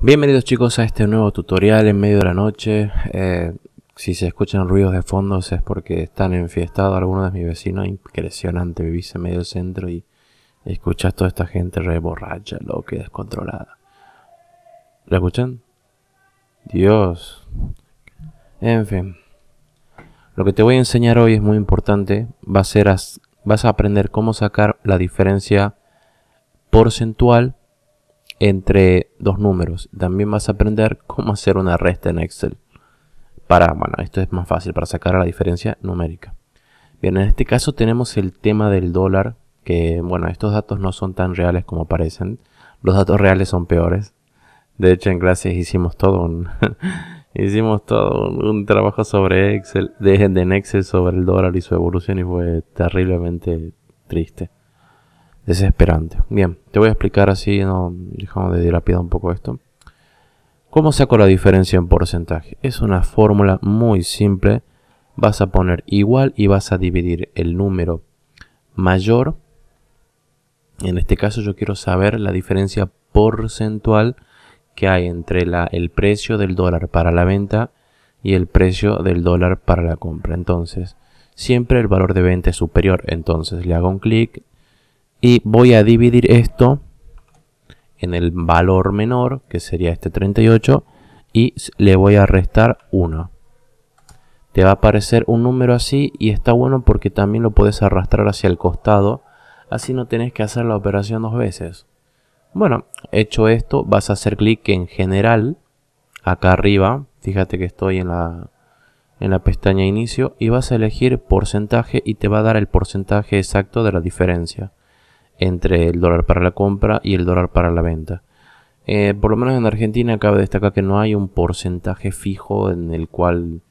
Bienvenidos chicos a este nuevo tutorial en medio de la noche. Eh, si se escuchan ruidos de fondo es porque están enfiestados algunos de mis vecinos. Impresionante, vivís en medio del centro y escuchas toda esta gente re borracha, loca y descontrolada. ¿La escuchan? Dios. En fin. Lo que te voy a enseñar hoy es muy importante. Va a ser vas a aprender cómo sacar la diferencia porcentual entre dos números. También vas a aprender cómo hacer una resta en Excel. Para, bueno, esto es más fácil para sacar la diferencia numérica. Bien, en este caso tenemos el tema del dólar, que bueno, estos datos no son tan reales como parecen. Los datos reales son peores. De hecho, en clases hicimos todo un hicimos todo un, trabajo sobre Excel, de, de en Excel sobre el dólar y su evolución y fue terriblemente triste desesperante. Bien, te voy a explicar así, ¿no? dejamos de piedra un poco esto. ¿Cómo saco la diferencia en porcentaje? Es una fórmula muy simple. Vas a poner igual y vas a dividir el número mayor. En este caso yo quiero saber la diferencia porcentual que hay entre la, el precio del dólar para la venta y el precio del dólar para la compra. Entonces, siempre el valor de venta es superior. Entonces le hago un clic, y voy a dividir esto en el valor menor, que sería este 38, y le voy a restar 1. Te va a aparecer un número así y está bueno porque también lo puedes arrastrar hacia el costado, así no tenés que hacer la operación dos veces. Bueno, hecho esto, vas a hacer clic en general, acá arriba, fíjate que estoy en la, en la pestaña inicio, y vas a elegir porcentaje y te va a dar el porcentaje exacto de la diferencia entre el dólar para la compra y el dólar para la venta. Eh, por lo menos en Argentina cabe destacar que no hay un porcentaje fijo en el cual...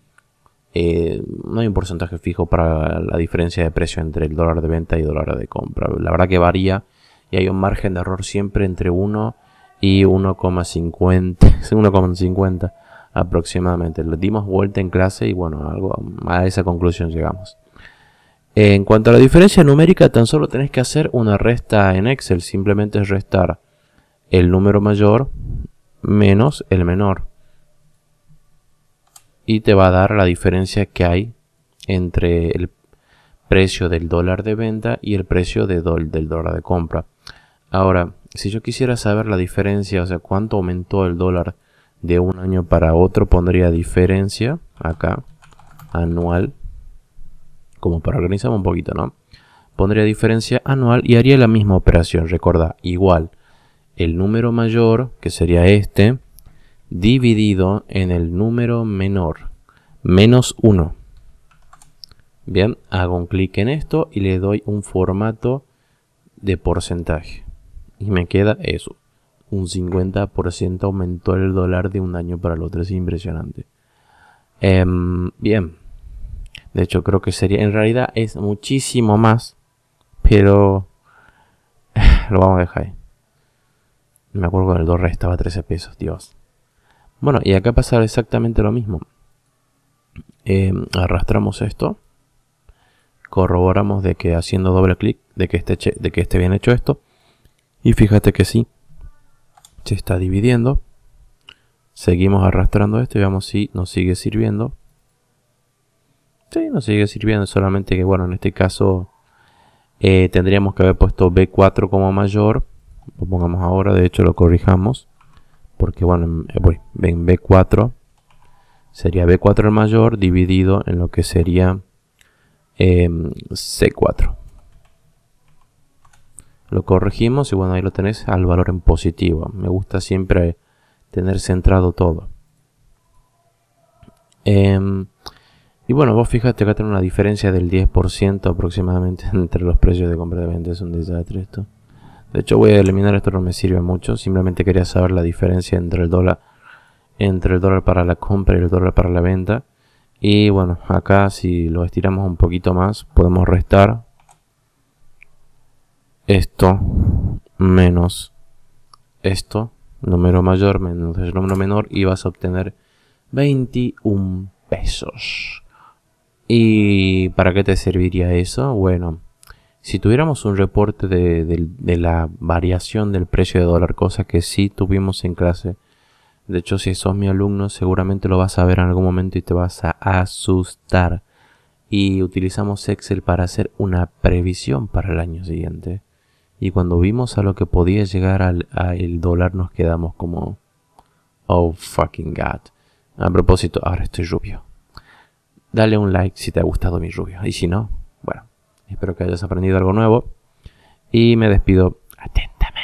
Eh, no hay un porcentaje fijo para la diferencia de precio entre el dólar de venta y el dólar de compra. La verdad que varía y hay un margen de error siempre entre 1 y 1,50. 1,50 aproximadamente. Le dimos vuelta en clase y bueno, algo, a esa conclusión llegamos. En cuanto a la diferencia numérica, tan solo tenés que hacer una resta en Excel. Simplemente es restar el número mayor menos el menor. Y te va a dar la diferencia que hay entre el precio del dólar de venta y el precio del dólar de compra. Ahora, si yo quisiera saber la diferencia, o sea, cuánto aumentó el dólar de un año para otro, pondría diferencia acá, anual, como para organizarme un poquito, ¿no? Pondría diferencia anual y haría la misma operación, recordá, igual el número mayor, que sería este, dividido en el número menor, menos 1. Bien, hago un clic en esto y le doy un formato de porcentaje. Y me queda eso. Un 50% aumentó el dólar de un año para el otro. Es impresionante. Em, bien. De hecho, creo que sería, en realidad es muchísimo más, pero lo vamos a dejar ahí. Me acuerdo que el 2 estaba 13 pesos, Dios. Bueno, y acá pasa exactamente lo mismo. Em, arrastramos esto, corroboramos de que haciendo doble clic, de que esté, de que esté bien hecho esto, y fíjate que sí, se está dividiendo. Seguimos arrastrando esto y veamos si nos sigue sirviendo. Sí, nos sigue sirviendo, solamente que bueno, en este caso eh, tendríamos que haber puesto B4 como mayor. Lo pongamos ahora, de hecho lo corrijamos. Porque bueno, en eh, B4 sería B4 el mayor dividido en lo que sería em, C4. Lo corregimos y bueno, ahí lo tenés al valor en positivo. Me gusta siempre tener centrado todo. Em, y bueno, vos fíjate acá tiene una diferencia del 10% aproximadamente entre los precios de compra y de venta. Es un desastre esto. De hecho voy a eliminar esto, no me sirve mucho. Simplemente quería saber la diferencia entre el dólar entre el dólar para la compra y el dólar para la venta. Y bueno, acá si lo estiramos un poquito más, podemos restar esto menos esto, número mayor menos el número menor, y vas a obtener 21 pesos. ¿Y para qué te serviría eso? Bueno, si tuviéramos un reporte de, la variación del precio de dólar, cosa que sí tuvimos en clase. De hecho, si sos mi alumno, seguramente lo vas a ver en algún momento y te vas a asustar. Y utilizamos Excel para hacer una previsión para el año siguiente. Y cuando vimos a lo que podía llegar al dólar, nos quedamos como... Oh, fucking God. A propósito, ahora estoy rubio dale un like si te ha gustado mi rubio. Y si no, bueno, espero que hayas aprendido algo nuevo. Y me despido atentamente.